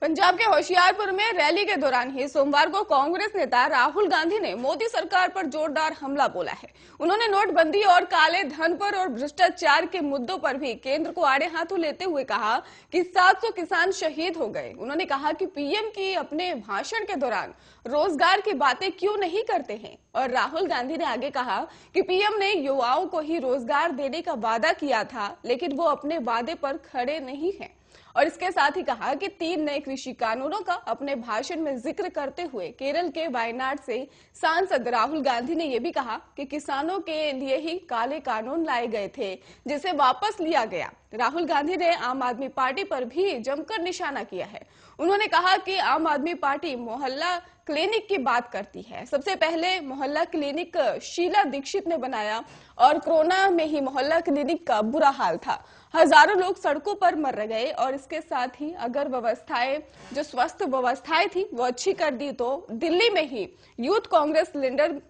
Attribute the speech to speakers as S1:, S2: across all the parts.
S1: पंजाब के होशियारपुर में रैली के दौरान ही सोमवार को कांग्रेस नेता राहुल गांधी ने मोदी सरकार पर जोरदार हमला बोला है उन्होंने नोटबंदी और काले धन पर और भ्रष्टाचार के मुद्दों पर भी केंद्र को आड़े हाथों लेते हुए कहा कि 700 किसान शहीद हो गए उन्होंने कहा कि पीएम की अपने भाषण के दौरान रोजगार की बातें क्यों नहीं करते हैं और राहुल गांधी ने आगे कहा कि पीएम ने युवाओं को ही रोजगार देने का वादा किया था लेकिन वो अपने वादे पर खड़े नहीं है और इसके साथ ही कहा कि तीन नए कृषि कानूनों का अपने भाषण में जिक्र करते हुए केरल के वायनाड से सांसद राहुल गांधी ने यह भी कहा कि किसानों के लिए ही काले कानून लाए गए थे जिसे वापस लिया गया राहुल गांधी ने आम आदमी पार्टी पर भी जमकर निशाना किया है उन्होंने कहा कि आम आदमी पार्टी मोहल्ला क्लिनिक की बात करती है सबसे पहले मोहल्ला क्लिनिक शीला दीक्षित ने बनाया और कोरोना में ही मोहल्ला क्लिनिक का बुरा हाल था हजारों लोग सड़कों पर मर गए और इसके साथ ही अगर व्यवस्थाएं जो स्वस्थ व्यवस्थाएं थी वो अच्छी कर दी तो दिल्ली में ही यूथ कांग्रेस सिलेंडर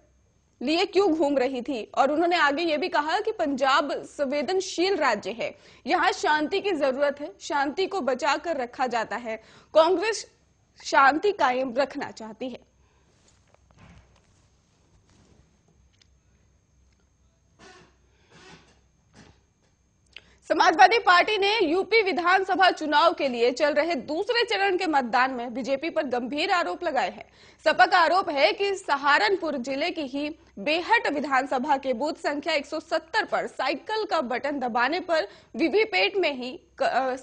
S1: लिए क्यों घूम रही थी और उन्होंने आगे ये भी कहा कि पंजाब संवेदनशील राज्य है यहाँ शांति की जरूरत है शांति को बचा कर रखा जाता है कांग्रेस शांति कायम रखना चाहती है समाजवादी पार्टी ने यूपी विधानसभा चुनाव के लिए चल रहे दूसरे चरण के मतदान में बीजेपी पर गंभीर आरोप लगाए हैं सपा का आरोप है कि सहारनपुर जिले की ही बेहट विधानसभा के बूथ संख्या 170 पर साइकिल का बटन दबाने पर वीवीपैट में ही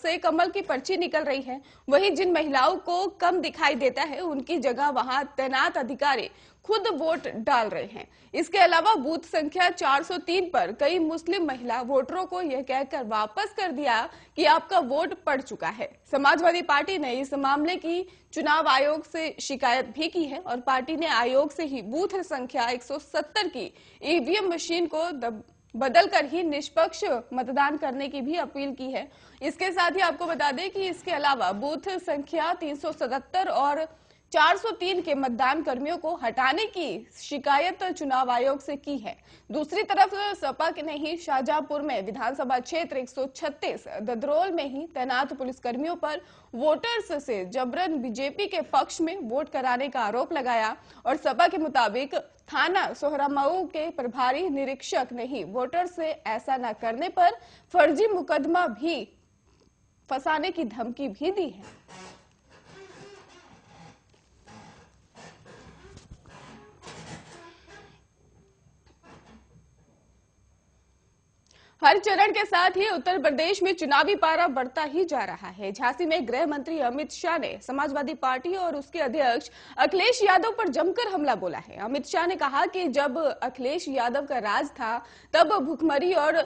S1: से कमल की पर्ची निकल रही है वहीं जिन महिलाओं को कम दिखाई देता है उनकी जगह वहां तैनात अधिकारी खुद वोट डाल रहे हैं इसके अलावा बूथ संख्या 403 पर कई मुस्लिम महिला वोटरों को यह कहकर वापस कर दिया कि आपका वोट पड़ चुका है समाजवादी पार्टी ने इस मामले की चुनाव आयोग से शिकायत भी की है और पार्टी ने आयोग से ही बूथ संख्या 170 की ईवीएम मशीन को दब... बदल कर ही निष्पक्ष मतदान करने की भी अपील की है इसके साथ ही आपको बता दें कि इसके अलावा बूथ संख्या 377 और 403 के मतदान कर्मियों को हटाने की शिकायत चुनाव आयोग से की है दूसरी तरफ सपा के नहीं शाहजहांपुर में विधानसभा क्षेत्र 136 ददरोल में ही तैनात पुलिस कर्मियों पर वोटर्स से जबरन बीजेपी के पक्ष में वोट कराने का आरोप लगाया और सपा के मुताबिक थाना सोहरामऊ के प्रभारी निरीक्षक ने ही वोटर से ऐसा न करने पर फर्जी मुकदमा भी फंसाने की धमकी भी दी है हर चरण के साथ ही उत्तर प्रदेश में चुनावी पारा बढ़ता ही जा रहा है झांसी में गृह मंत्री अमित शाह ने समाजवादी पार्टी और उसके अध्यक्ष अखिलेश यादव पर जमकर हमला बोला है अमित शाह ने कहा कि जब अखिलेश यादव का राज था तब भुखमरी और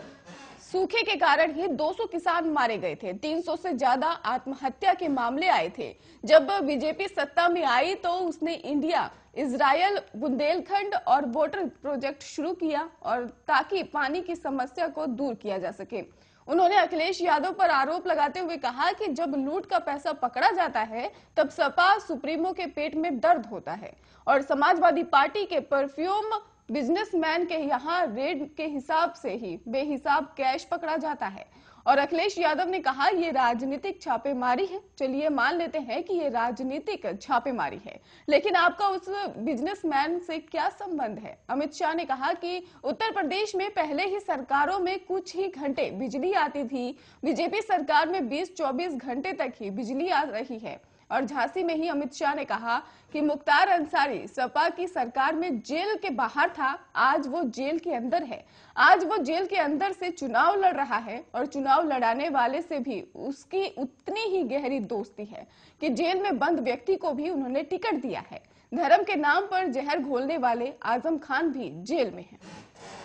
S1: सूखे के कारण ही 200 किसान मारे गए थे 300 से ज्यादा आत्महत्या के मामले आए थे जब बीजेपी सत्ता में आई तो उसने इंडिया इसराइल बुंदेलखंड और वोटर प्रोजेक्ट शुरू किया और ताकि पानी की समस्या को दूर किया जा सके उन्होंने अखिलेश यादव पर आरोप लगाते हुए कहा कि जब लूट का पैसा पकड़ा जाता है तब सपा सुप्रीमो के पेट में दर्द होता है और समाजवादी पार्टी के परफ्यूम बिजनेसमैन के यहाँ रेड के हिसाब से ही बेहिसाब कैश पकड़ा जाता है और अखिलेश यादव ने कहा ये राजनीतिक छापेमारी है चलिए मान लेते हैं कि ये राजनीतिक छापेमारी है लेकिन आपका उस बिजनेसमैन से क्या संबंध है अमित शाह ने कहा कि उत्तर प्रदेश में पहले ही सरकारों में कुछ ही घंटे बिजली आती थी बीजेपी सरकार में 20-24 घंटे तक ही बिजली आ रही है और झांसी में ही अमित शाह ने कहा कि मुख्तार अंसारी सपा की सरकार में जेल के बाहर था आज वो जेल के अंदर है आज वो जेल के अंदर से चुनाव लड़ रहा है और चुनाव लड़ाने वाले से भी उसकी उतनी ही गहरी दोस्ती है कि जेल में बंद व्यक्ति को भी उन्होंने टिकट दिया है धर्म के नाम पर जहर घोलने वाले आजम खान भी जेल में है